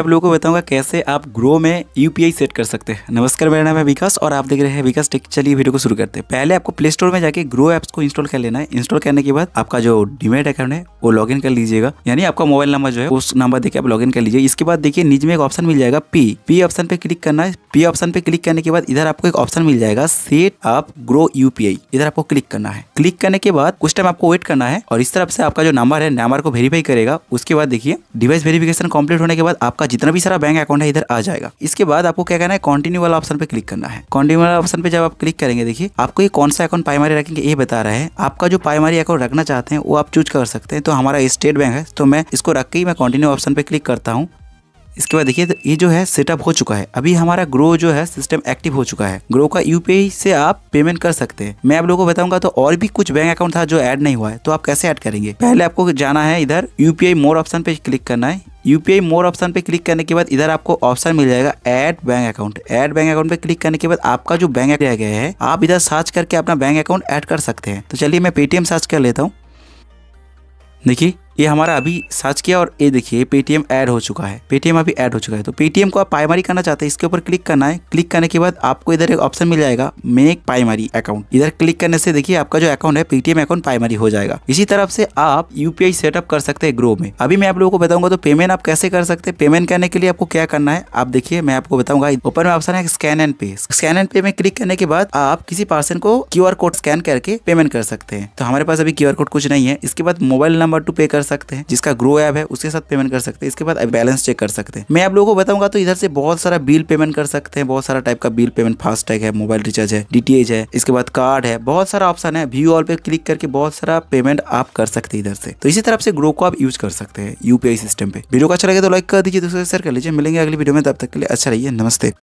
आप लोगों को बताऊंगा कैसे आप ग्रो में यूपीआई सेट कर सकते हैं नमस्कार मेरा नाम है विकास और आप देख रहे हैं विकास टेक चलिए वीडियो को शुरू करते हैं पहले आपको प्ले स्टोर में जाके ग्रो एप्स को इंस्टॉल कर लेना है इंस्टॉल करने के बाद आपका जो डिमेट अकाउंट है वो लॉग कर लीजिएगा यानी आपका मोबाइल नंबर जो है उस नंबर देखिए आप लॉग इन कर लीजिए इसके बाद देखिए नीचे में एक ऑप्शन मिल जाएगा पी पी ऑप्शन पे क्लिक करना है पी ऑप्शन पे क्लिक करने के बाद इधर आपको एक ऑप्शन मिल जाएगा सेट अप ग्रो यूपीआई इधर आपको क्लिक करना है क्लिक करने के बाद कुछ टाइम आपको वेट करना है और इस तरफ से आपका जो नंबर है नंबर को वेरीफाई करेगा उसके बाद देखिए डिवाइस वेरिफिकेशन कम्प्लीट होने के बाद आपका आपका जितना भी सारा बैंक अकाउंट है इधर आ जाएगा इसके बाद आपको क्या करना है कॉन्टिन्यू वाला ऑप्शन पे क्लिक करना है कॉन्टिन्यू वाला ऑप्शन पे जब आप क्लिक करेंगे देखिए आपको ये कौन सा अकाउंट प्राइमरी रखेंगे ये बता रहा है आपका जो प्राइमरी अकाउंट रखना चाहते हैं वो आप चूज कर सकते हैं तो हमारा स्टेट बैंक है तो मैं इसको रख के ही मैं कॉन्टिन्यू ऑप्शन पे क्लिक करता हूँ इसके बाद देखिए तो ये जो है सेटअप हो चुका है अभी हमारा ग्रो जो है सिस्टम एक्टिव हो चुका है ग्रो का यूपीआई से आप पेमेंट कर सकते हैं मैं आप लोगों को बताऊंगा तो और भी कुछ बैंक अकाउंट था जो ऐड नहीं हुआ है तो आप कैसे ऐड करेंगे पहले आपको जाना है इधर यूपीआई मोर ऑप्शन पे क्लिक करना है U P I more option पे क्लिक करने के बाद इधर आपको ऑप्शन मिल जाएगा add bank account add bank account पे क्लिक करने के बाद आपका जो बैंक दिया गया है आप इधर सर्च करके अपना बैंक अकाउंट ऐड कर सकते हैं तो चलिए मैं पेटीएम सर्च कर लेता हूँ देखिए ये हमारा अभी सर्च किया और ये देखिए पेटीएम ऐड हो चुका है पेटीएम अभी ऐड हो चुका है तो पेटीएम को आप पाईमारी करना चाहते हैं इसके ऊपर क्लिक करना है क्लिक करने के बाद आपको इधर एक ऑप्शन मिल जाएगा मेक पाईमारी अकाउंट इधर क्लिक करने से देखिए आपका जो अकाउंट है पेटीएम अकाउंट पाईमारी हो जाएगा इसी तरफ से आप यूपीआई सेटअप कर सकते हैं ग्रो में अभी मैं आप लोगों को बताऊंगा तो पेमेंट आप कैसे कर सकते हैं पेमेंट करने के लिए आपको क्या करना है आप देखिए मैं आपको बताऊंगा ऊपर में ऑप्शन है scan and pay scan and pay में क्लिक करने के बाद आप किसी पर्सन को क्यू कोड स्कैन करके पेमेंट कर सकते हैं तो हमारे पास अभी क्यू कोड कुछ नहीं है इसके बाद मोबाइल नंबर टू पे कर सकते हैं जिसका ग्रो ऐप है उसके साथ पेमेंट कर सकते हैं इसके बाद बैलेंस चेक कर सकते हैं मैं आप लोगों को बताऊंगा तो इधर से बहुत सारा बिल पेमेंट कर सकते हैं बहुत सारा टाइप का बिल पेमेंट फास्टैग है मोबाइल रिचार्ज है डीटीएच है इसके बाद कार्ड है बहुत सारा ऑप्शन है व्यू ऑल पे क्लिक करके बहुत सारा पेमेंट आप कर सकते हैं इधर से तो इसी तरह से ग्रो को आप यूज कर सकते हैं यूपीआई सिस्टम पे वीडियो को अच्छा लगे तो लाइक कर दीजिए दोस्तों शेयर कर लीजिए मिलेंगे अगली वीडियो में तब तक के लिए अच्छा रहिए नमस्ते